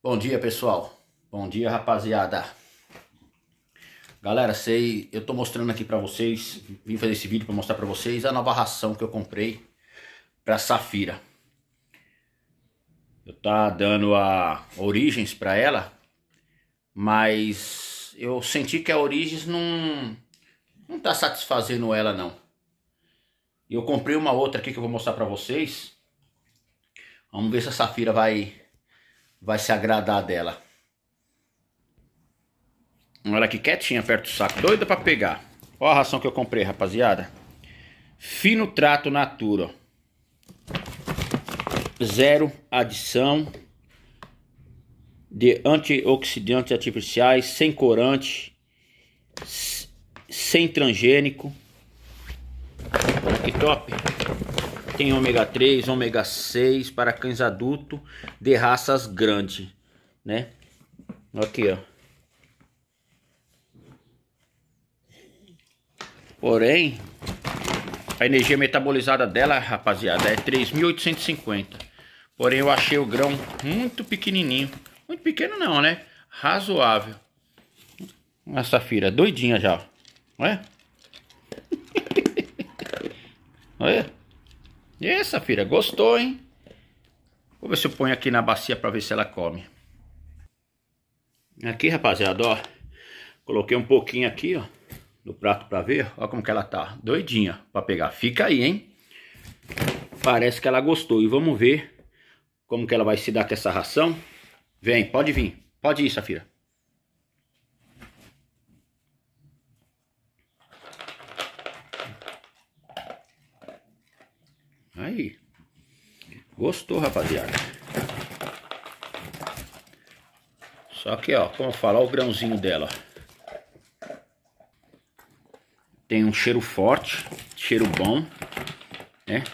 Bom dia, pessoal. Bom dia, rapaziada. Galera, sei, eu tô mostrando aqui para vocês, vim fazer esse vídeo para mostrar para vocês a nova ração que eu comprei para Safira. Eu tá dando a Origens para ela, mas eu senti que a Origens não não tá satisfazendo ela não. Eu comprei uma outra aqui que eu vou mostrar para vocês. Vamos ver se a Safira vai vai se agradar dela. Olha que quietinha perto do saco, doida pra pegar. Olha a ração que eu comprei, rapaziada. Fino Trato Natura. Zero adição de antioxidantes artificiais, sem corante, sem transgênico. Olha que top! tem ômega 3, ômega 6 para cães adultos de raças grandes, né? Aqui, ó. Porém, a energia metabolizada dela, rapaziada, é 3.850. Porém, eu achei o grão muito pequenininho. Muito pequeno não, né? Razoável. Nossa safira doidinha já, ó. Olha. Olha. E essa filha, gostou, hein? Vou ver se eu ponho aqui na bacia pra ver se ela come. Aqui, rapaziada, ó. Coloquei um pouquinho aqui, ó. No prato pra ver. Ó como que ela tá. Doidinha pra pegar. Fica aí, hein? Parece que ela gostou. E vamos ver como que ela vai se dar com essa ração. Vem, pode vir. Pode ir, Safira. Aí. Gostou, rapaziada? Só que, ó, como eu o grãozinho dela, ó. Tem um cheiro forte, cheiro bom, né?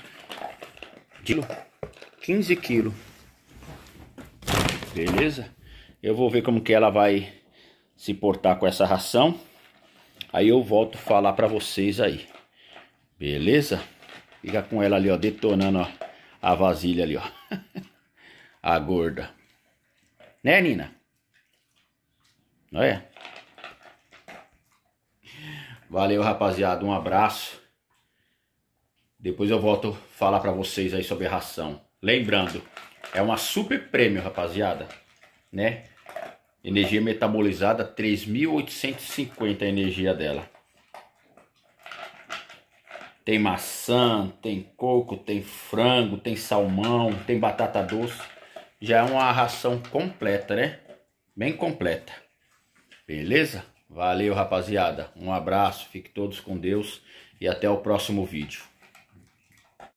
15 quilos. Beleza? Eu vou ver como que ela vai se portar com essa ração. Aí eu volto falar para vocês aí. Beleza? Fica com ela ali, ó, detonando, ó, a vasilha ali, ó. a gorda. Né, Nina? Olha. É? Valeu, rapaziada. Um abraço. Depois eu volto falar para vocês aí sobre ração. Lembrando, é uma super prêmio, rapaziada, né? Energia metabolizada, 3.850 a energia dela tem maçã, tem coco, tem frango, tem salmão, tem batata doce. Já é uma ração completa, né? Bem completa. Beleza? Valeu, rapaziada. Um abraço, fique todos com Deus e até o próximo vídeo.